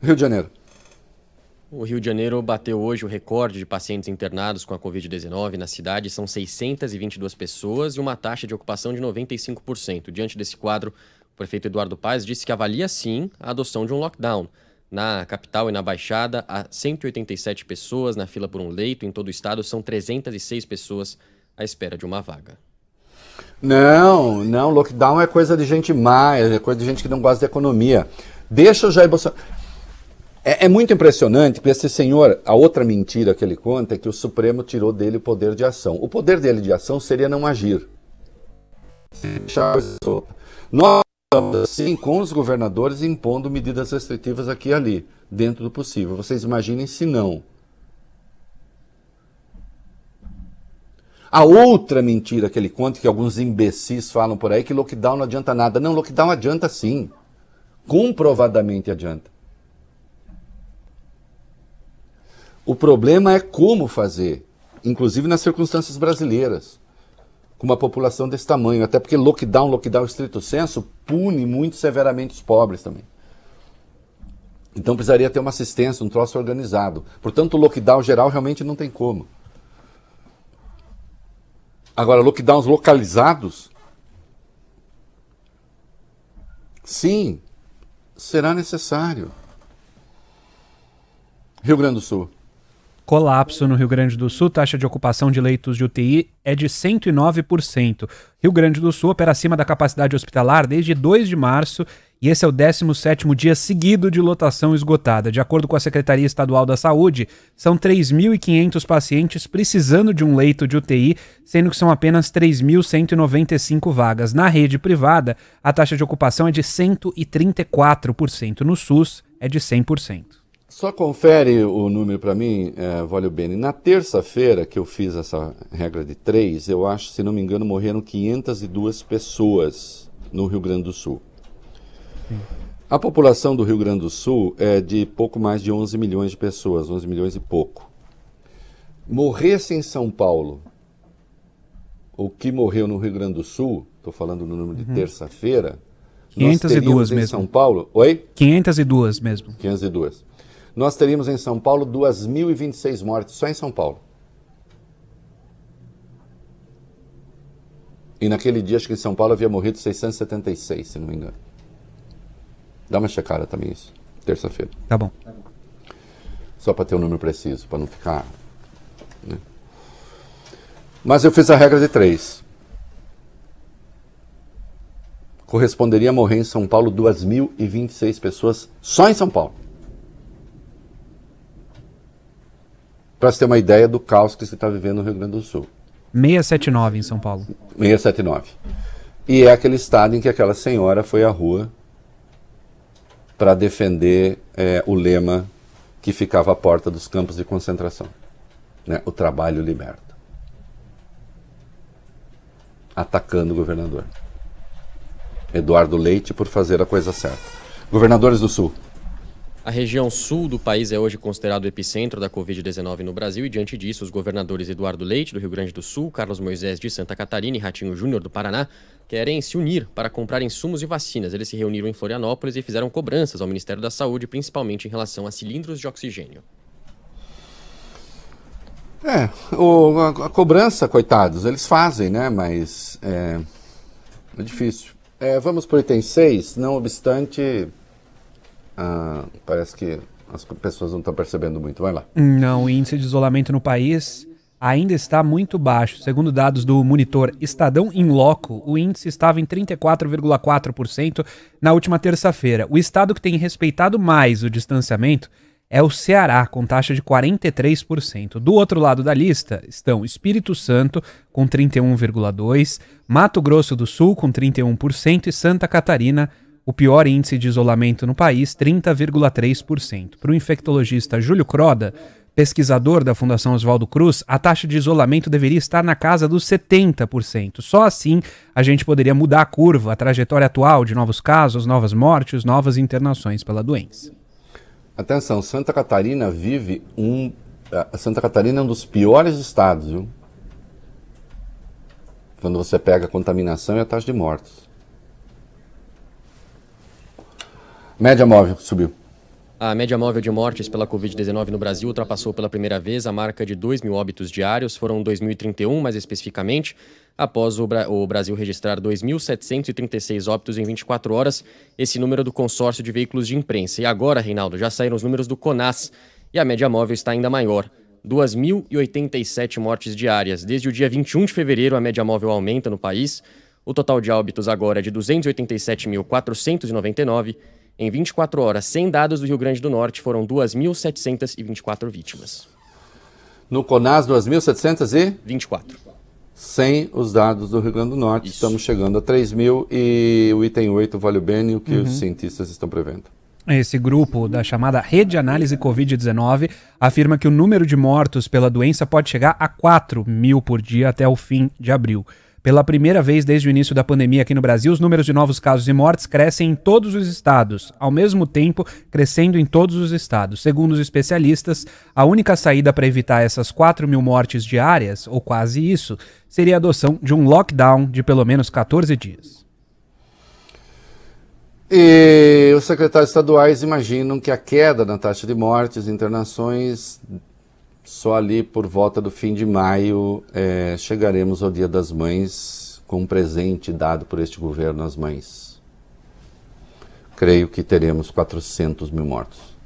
Rio de Janeiro. O Rio de Janeiro bateu hoje o recorde de pacientes internados com a Covid-19 na cidade. São 622 pessoas e uma taxa de ocupação de 95%. Diante desse quadro, o prefeito Eduardo Paes disse que avalia sim a adoção de um lockdown. Na capital e na Baixada, há 187 pessoas na fila por um leito. Em todo o estado, são 306 pessoas à espera de uma vaga. Não, não. Lockdown é coisa de gente má, é coisa de gente que não gosta de economia. Deixa o Jair Bolsonaro. É, é, muito impressionante que esse senhor, a outra mentira que ele conta é que o Supremo tirou dele o poder de ação. O poder dele de ação seria não agir. Nós estamos assim com os governadores impondo medidas restritivas aqui e ali, dentro do possível. Vocês imaginem se não. A outra mentira que ele conta, que alguns imbecis falam por aí, que lockdown não adianta nada. Não, lockdown adianta sim. Comprovadamente adianta. O problema é como fazer, inclusive nas circunstâncias brasileiras, com uma população desse tamanho, até porque lockdown, lockdown estrito senso, pune muito severamente os pobres também. Então precisaria ter uma assistência, um troço organizado. Portanto, o lockdown geral realmente não tem como. Agora, lockdowns localizados, sim, será necessário. Rio Grande do Sul. Colapso no Rio Grande do Sul, taxa de ocupação de leitos de UTI é de 109%. Rio Grande do Sul opera acima da capacidade hospitalar desde 2 de março e esse é o 17 dia seguido de lotação esgotada. De acordo com a Secretaria Estadual da Saúde, são 3.500 pacientes precisando de um leito de UTI, sendo que são apenas 3.195 vagas. Na rede privada, a taxa de ocupação é de 134%, no SUS é de 100%. Só confere o número para mim, é, Valeu Bene. Na terça-feira que eu fiz essa regra de três, eu acho, se não me engano, morreram 502 pessoas no Rio Grande do Sul. Sim. A população do Rio Grande do Sul é de pouco mais de 11 milhões de pessoas, 11 milhões e pouco. Morresse em São Paulo o que morreu no Rio Grande do Sul, estou falando no número de uhum. terça-feira, 502 nós em mesmo. São Paulo, oi? 502 mesmo. 502 nós teríamos em São Paulo 2.026 mortes, só em São Paulo. E naquele dia, acho que em São Paulo havia morrido 676, se não me engano. Dá uma checada também isso, terça-feira. Tá bom. Tá só para ter o um número preciso, para não ficar. Né? Mas eu fiz a regra de três. Corresponderia a morrer em São Paulo 2.026 pessoas só em São Paulo. para você ter uma ideia do caos que você está vivendo no Rio Grande do Sul. 679 em São Paulo. 679. E é aquele estado em que aquela senhora foi à rua para defender é, o lema que ficava à porta dos campos de concentração. Né? O trabalho liberta. Atacando o governador. Eduardo Leite por fazer a coisa certa. Governadores do Sul, a região sul do país é hoje considerado o epicentro da Covid-19 no Brasil e, diante disso, os governadores Eduardo Leite, do Rio Grande do Sul, Carlos Moisés, de Santa Catarina e Ratinho Júnior, do Paraná, querem se unir para comprar insumos e vacinas. Eles se reuniram em Florianópolis e fizeram cobranças ao Ministério da Saúde, principalmente em relação a cilindros de oxigênio. É, o, a, a, cobrança, coitados, eles fazem, né? Mas é, é difícil. É, vamos para o item 6, não obstante ah, parece que as pessoas não estão percebendo muito. Vai lá. Não, o índice de isolamento no país ainda está muito baixo. Segundo dados do monitor Estadão em Loco, o índice estava em 34,4% na última terça-feira. O estado que tem respeitado mais o distanciamento é o Ceará, com taxa de 43%. Do outro lado da lista estão Espírito Santo, com 31,2%, Mato Grosso do Sul, com 31% e Santa Catarina, com o pior índice de isolamento no país, 30,3%. Para o infectologista Júlio Croda, pesquisador da Fundação Oswaldo Cruz, a taxa de isolamento deveria estar na casa dos 70%. Só assim a gente poderia mudar a curva, a trajetória atual de novos casos, novas mortes, novas internações pela doença. Atenção, Santa Catarina vive um. Eh, Santa Catarina é um dos piores estados, viu? Quando você pega a contaminação e a taxa de mortes. Média móvel subiu. A média móvel de mortes pela Covid-19 no Brasil ultrapassou pela primeira vez a marca de 2 mil óbitos diários, foram 2.031 mais especificamente, após o, Bra o Brasil registrar 2.736 óbitos em 24 horas, esse número do consórcio de veículos de imprensa. E agora, Reinaldo, já saíram os números do CONAS e a média móvel está ainda maior. 2.087 mortes diárias. Desde o dia 21 de fevereiro, a média móvel aumenta no país. O total de óbitos agora é de 287.499 em 24 horas, sem dados do Rio Grande do Norte, foram 2.724 vítimas. No CONAS, 2.724. Sem os dados do Rio Grande do Norte, Isso. estamos chegando a 3.000 mil e o item 8 vale o bem o que uhum. os cientistas estão prevendo. Esse grupo da chamada Rede Análise Covid-19 afirma que o número de mortos pela doença pode chegar a 4 mil por dia até o fim de abril. Pela primeira vez desde o início da pandemia aqui no Brasil, os números de novos casos e mortes crescem em todos os estados, ao mesmo tempo crescendo em todos os estados. Segundo os especialistas, a única saída para evitar essas 4 mil mortes diárias, ou quase isso, seria a adoção de um lockdown de pelo menos 14 dias. E os secretários estaduais imaginam que a queda na taxa de mortes e internações só ali por volta do fim de maio é, chegaremos ao Dia das Mães com um presente dado por este governo às mães. Creio que teremos 400 mil mortos.